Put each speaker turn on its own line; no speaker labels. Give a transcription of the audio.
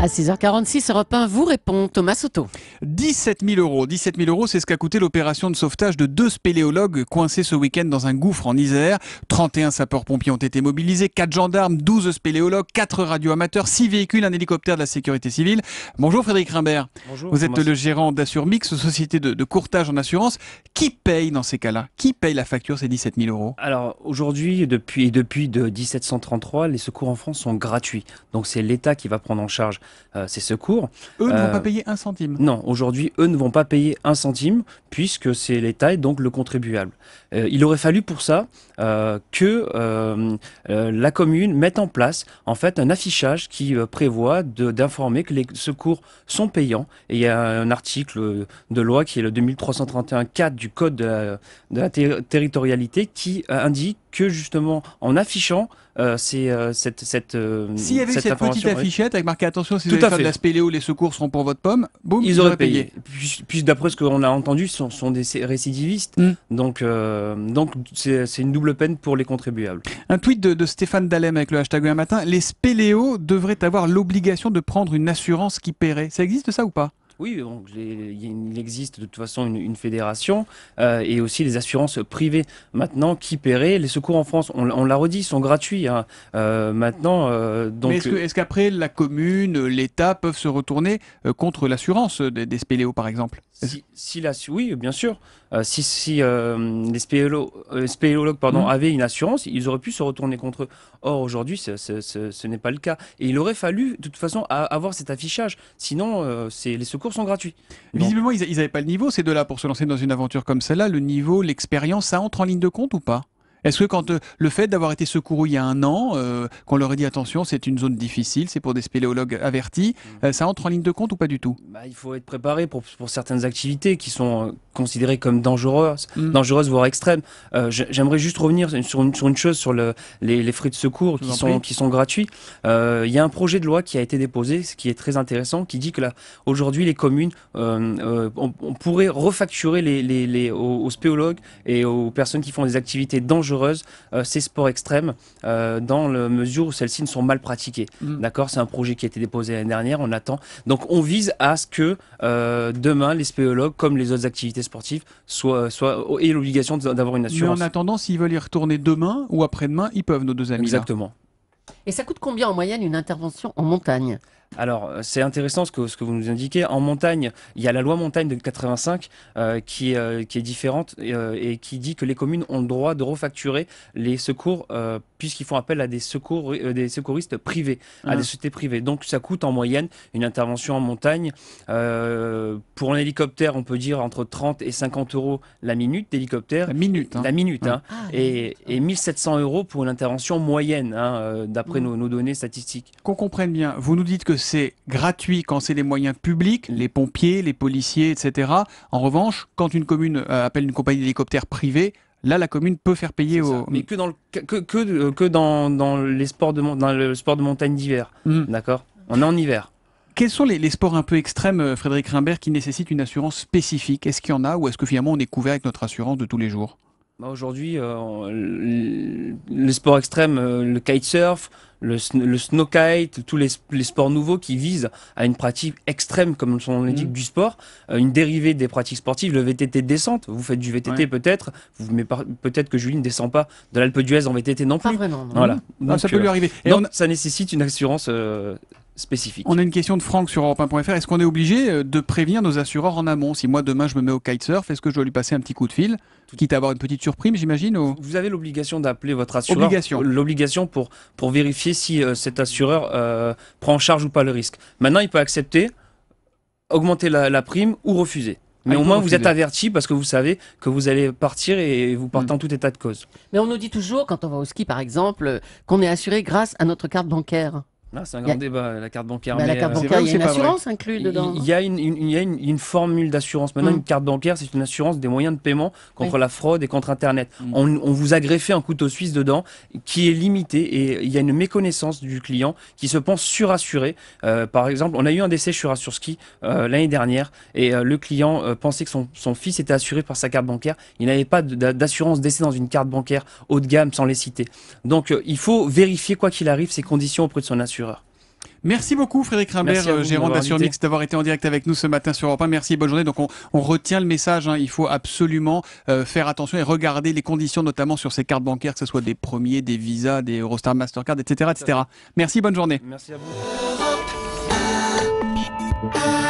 À
6h46, Europe 1 vous répond Thomas Soto.
17 000 euros. 17 000 euros, c'est ce qu'a coûté l'opération de sauvetage de deux spéléologues coincés ce week-end dans un gouffre en Isère. 31 sapeurs-pompiers ont été mobilisés, 4 gendarmes, 12 spéléologues, 4 radioamateurs, 6 véhicules, un hélicoptère de la sécurité civile. Bonjour Frédéric Rimbert. Bonjour. Vous êtes le gérant d'Assurmix, société de, de, courtage en assurance. Qui paye dans ces cas-là Qui paye la facture ces 17 000 euros Alors aujourd'hui, depuis, depuis de
1733, les secours en France sont gratuits. Donc c'est l'État qui va prendre en charge. Euh, ces secours. Eux ne vont euh, pas payer un centime. Non, aujourd'hui, eux ne vont pas payer un centime puisque c'est l'État et donc le contribuable. Euh, il aurait fallu pour ça que la commune mette en place en fait un affichage qui prévoit d'informer que les secours sont payants. Et il y a un article de loi qui est le 2331-4 du Code de la, territorialité qui indique que justement en affichant euh, c'est euh, cette cette euh, s'il y avait cette, cette petite affichette avec marqué attention si vous Tout à la spéléo les secours seront pour votre pomme boum ils, auraient payé, Puisque puis, d'après ce qu'on a entendu ce sont, des récidivistes hmm. donc donc c'est une double peine pour les contribuables
un tweet de, Stéphane Dalem avec le hashtag un matin les spéléos devraient avoir l'obligation de prendre une assurance qui paierait ça existe ça ou pas
oui, donc, il existe de toute façon une, fédération euh, et aussi les assurances privées. Maintenant, qui paierait Les secours en France, on, l'a redit, sont gratuits. Hein.
Euh, maintenant, euh, donc. Est-ce qu'après, la commune, l'État peuvent se retourner contre l'assurance des, des spéléos, par exemple si, oui, bien sûr. Euh, si, si
euh, euh, les spéléologues spéologues, mmh. avaient une assurance, ils auraient pu se retourner contre eux. Or, aujourd'hui, ce, n'est pas le cas. Et il aurait fallu, de toute façon, avoir cet affichage.
Sinon, les secours sont gratuits. Visiblement, ils n'avaient pas le niveau, ces deux-là, pour se lancer dans une aventure comme celle-là. Le niveau, l'expérience, ça entre en ligne de compte ou pas est-ce que quand euh, le fait d'avoir été secouru il y a un an, euh, qu'on leur ait dit attention, c'est une zone difficile, c'est pour des spéléologues avertis, mm. euh, ça entre en ligne de compte ou pas du tout bah, Il faut être préparé pour, pour, certaines activités qui sont considérées comme dangereuses,
mm. dangereuses voire extrêmes. J'aimerais juste revenir sur une, sur une chose, sur les, frais de secours qui sont, qui sont, gratuits. Il y a un projet de loi qui a été déposé, ce qui est très intéressant, qui dit que là, aujourd'hui, les communes, on, pourrait refacturer les, les, aux, aux spéléologues et aux personnes qui font des activités dangereuses dangereuses euh, ces sports extrêmes euh, dans la mesure où celles-ci ne sont mal pratiquées. Mm. D'accord C'est un projet qui a été déposé l'année dernière, on attend. Donc on vise à ce que euh, demain, les spéologues, comme les autres activités sportives, soient, soient aient l'obligation d'avoir une assurance. Mais en
attendant, s'ils veulent y retourner demain ou après-demain, ils peuvent, nos deux amis. Exactement.
Et ça coûte combien en moyenne une intervention en montagne alors, euh, c'est intéressant ce que, ce que vous nous indiquez. En montagne, il y a la loi montagne de 85 euh, qui, euh, qui est différente et, et, qui dit que les communes ont le droit de refacturer les secours puisqu'ils font appel à des, secours, euh, des secouristes privés, à des ah. sociétés privées. Donc ça coûte en moyenne une intervention en montagne. Euh, pour un hélicoptère, on peut dire entre 30 et 50 euros la minute d'hélicoptère. La minute. Hein. La minute. Hein. Ah, et, 1700 euros pour une intervention moyenne, hein, euh, d'après mm. nos, données statistiques.
Qu'on comprenne bien, vous nous dites que c'est gratuit quand c'est les moyens publics, mm. les pompiers, les policiers, etc. En revanche, quand une commune appelle une compagnie d'hélicoptère privée, Là, la commune peut faire payer au Mais que
dans le, que, que, euh, dans,
les sports de le sport de montagne d'hiver. Hmm. D'accord. On est en hiver. Quels sont les, sports un peu extrêmes, euh, Frédéric Rimbert, qui nécessitent une assurance spécifique Est-ce qu'il y en a ou est-ce que finalement on est couvert avec notre assurance de tous les jours
bah, Aujourd'hui, euh, les sports extrêmes, le kitesurf, le, le snowkite, tous les, sports nouveaux qui visent à une pratique extrême, comme son éthique mm. du sport, euh, une dérivée des pratiques sportives, le VTT descente. Vous faites du VTT peut-être, mais peut-être que Julie ne descend pas de l'Alpe d'Huez en VTT non plus. Pas vraiment. Voilà. Ah, ça peut euh, lui arriver.
ça nécessite une assurance euh, on a une question de Franck sur europe Est-ce qu'on est obligé euh, de prévenir nos assureurs en amont Si moi demain je me mets au kitesurf, est-ce que je dois lui passer un petit coup de fil Quitte à avoir une petite surprime, j'imagine
Vous avez l'obligation d'appeler votre assureur.
L'obligation pour,
pour vérifier si euh, cet assureur euh, prend en charge ou pas le risque. Maintenant, il peut accepter, augmenter la, prime ou refuser. Ah, Mais au moins, vous êtes averti parce que vous savez que vous allez partir et vous partez mm. en tout état de cause. Mais on nous dit toujours, quand on va au ski par exemple, qu'on est assuré grâce à notre carte bancaire. Ah, c'est un grand débat, euh, la carte bancaire. Bah, mais la carte euh, bancaire, il y a une assurance inclue dedans. Il y a une, formule d'assurance. Maintenant, mm. une carte bancaire, c'est une assurance des moyens de paiement contre la fraude et contre Internet. Mm. On, vous a greffé un couteau suisse dedans qui est limité et il y a une méconnaissance du client qui se pense surassuré. Euh, par exemple, on a eu un décès sur Assurski ski mm. l'année dernière et le client pensait que son, fils était assuré par sa carte bancaire. Il n'avait pas d'assurance décès dans une carte bancaire haut de gamme sans les citer. Donc, il faut vérifier quoi qu'il arrive ces conditions auprès de son assureur.
Merci beaucoup Frédéric Rimbert, euh, gérant d'Assurmix, d'avoir été en direct avec nous ce matin sur Europe 1. Merci bonne journée. Donc on, retient le message, hein. il faut absolument euh, faire attention et regarder les conditions, notamment sur ces cartes bancaires, que ce soit des premiers, des visas, des Eurostar Mastercard, etc. etc. Merci, bonne journée. Merci
à vous.